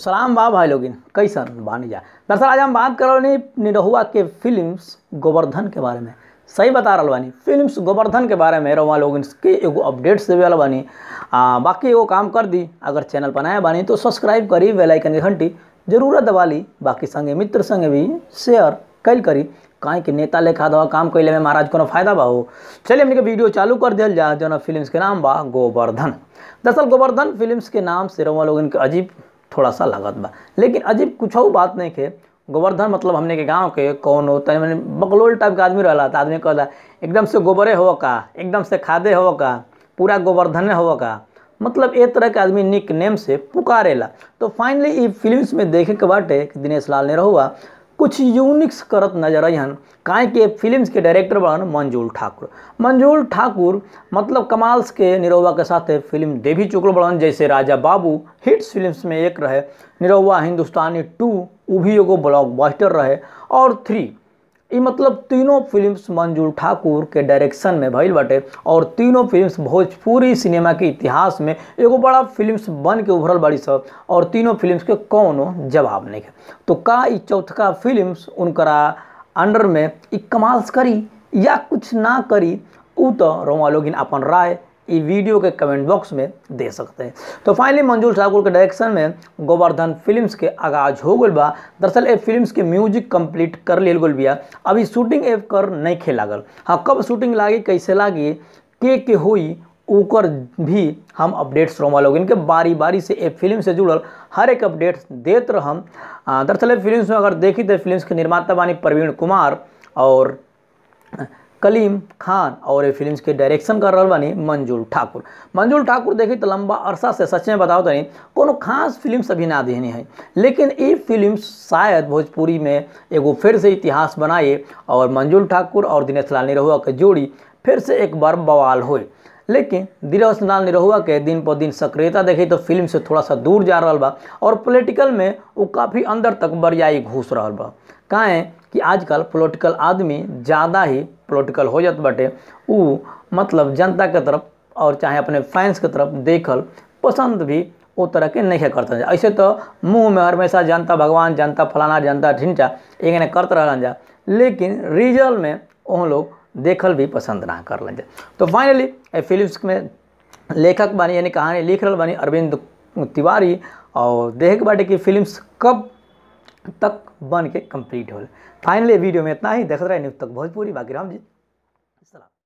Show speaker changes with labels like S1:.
S1: सलाम बा भाई लोगिन कैसन जा दरअसल आज हम बात कर रहे निरहुआ के फिल्म्स गोवर्धन के बारे में सही बता रहा बानी फिल्म्स गोवर्धन के बारे में रवा लोगिन के एगो अपडेट्स देवे वाला बानी आ, बाकी एगो काम कर दी अगर चैनल पर बानी तो सब्सक्राइब करी बेलाइकन की घंटी जरूर दबा ली बाकी संगे मित्र संगे भी शेयर कैल करी कहीं कि नेता लेखा दवा काम कैले में महाराज को फायदा बा हो चलिए हमने के वीडियो चालू कर दिया जा जो फिल्म्स के नाम बा गोवर्धन दरअसल गोवर्धन फिल्म्स के नाम से रवा लोगिन के अजीब थोड़ा सा लागत बा लेकिन अजीब कुछ बात नहीं के गोवर्धन मतलब हमने के गांव के कौन हो तनि मैंने बगलोल टाइप के आदमी रहला तो आदमी कहला एकदम से गोबरे हो का एकदम से खादे हो का पूरा गोवर्धने हो का मतलब ए तरह के आदमी निक नेम से पुकारेला तो फाइनली फिल्म में देखे के बाटे दिनेश लाल ने रहुआ कुछ यूनिक्स करत नजर अहन काहे के फिल्म्स के डायरेक्टर बन मंजूल ठाकुर मंजूल ठाकुर मतलब कमाल्स के निरौवा के साथ फिल्म दे भी चुकल बढ़न जैसे राजा बाबू हिट्स फिल्म्स में एक रहे निरौवा हिंदुस्तानी टू वो भी एगो ब्लॉकबस्टर रहे और थ्री ये मतलब तीनों फिल्म्स मंजूर ठाकुर के डायरेक्शन में भइल बटे और तीनों फिल्म्स भोजपुरी सिनेमा के इतिहास में एगो बड़ा फिल्म्स बन के उभरल बड़ी सब और तीनों फिल्म्स के कोनो जवाब नहीं है तो का चौथका फिल्म्स उनकरा अंडर में ई कमाल करी या कुछ ना करी उ तो रोवा लोगिन अपन राय वीडियो के कमेंट बॉक्स में दे सकते हैं तो फाइनली मंजूर ठाकुर के डायरेक्शन में गोवर्धन फिल्म्स के आगाज हो गल बा दरअसल ए फिल्म्स के म्यूजिक कंप्लीट कर ले गल बिया अभी शूटिंग एप कर नहीं खे लागल हाँ कब शूटिंग लागी कैसे लागी के के हुई ऊकर भी हम अपडेट्स रोमा लोग इनके बारी बारी से ए फिल्म से जुड़ल हर एक अपडेट्स देत रहम दरअसल फिल्म्स में अगर देखी तो फिल्म्स के निर्माता बानी प्रवीण कुमार और कलीम खान और ये फिल्म के डायरेक्शन कर रहा बनी मंजुल ठाकुर मंजुल ठाकुर देखी तो लंबा अरसा से सच में बताओ तीन तो कोनो खास फिल्म सभी ना देने है लेकिन ये फिल्म शायद भोजपुरी में एगो फिर से इतिहास बनाए और मंजुल ठाकुर और दिनेश लाल निरहुआ के जोड़ी फिर से एक बार बवाल हो लेकिन दिनेश लाल निरहुआ के दिन पर दिन सक्रियता देखी तो फिल्म से थोड़ा सा दूर जा रहा बा और पोलिटिकल में वो काफ़ी अंदर तक बरियाई घुस रहा बा काहें कि आजकल पोलिटिकल आदमी ज़्यादा ही पोलिटिकल हो जाते बटे उ मतलब जनता के तरफ और चाहे अपने फैंस के तरफ देखल पसंद भी वो तरह के नहीं करता जा ऐसे तो मुंह में हमेशा जनता भगवान जनता फलाना जनता ढिंचा एगने करते रहन जा लेकिन रिजल्ट में वह लोग देखल भी पसंद ना कर जा तो फाइनली फिल्म्स में लेखक बानी यानी कहानी लिख रहा बानी अरविंद तिवारी और देख बाटे कि फिल्म कब तक बन के कम्प्लीट हो फाइनली वीडियो में इतना ही देख तो रहे हैं तक भोजपुरी बाकी राम जी सलाम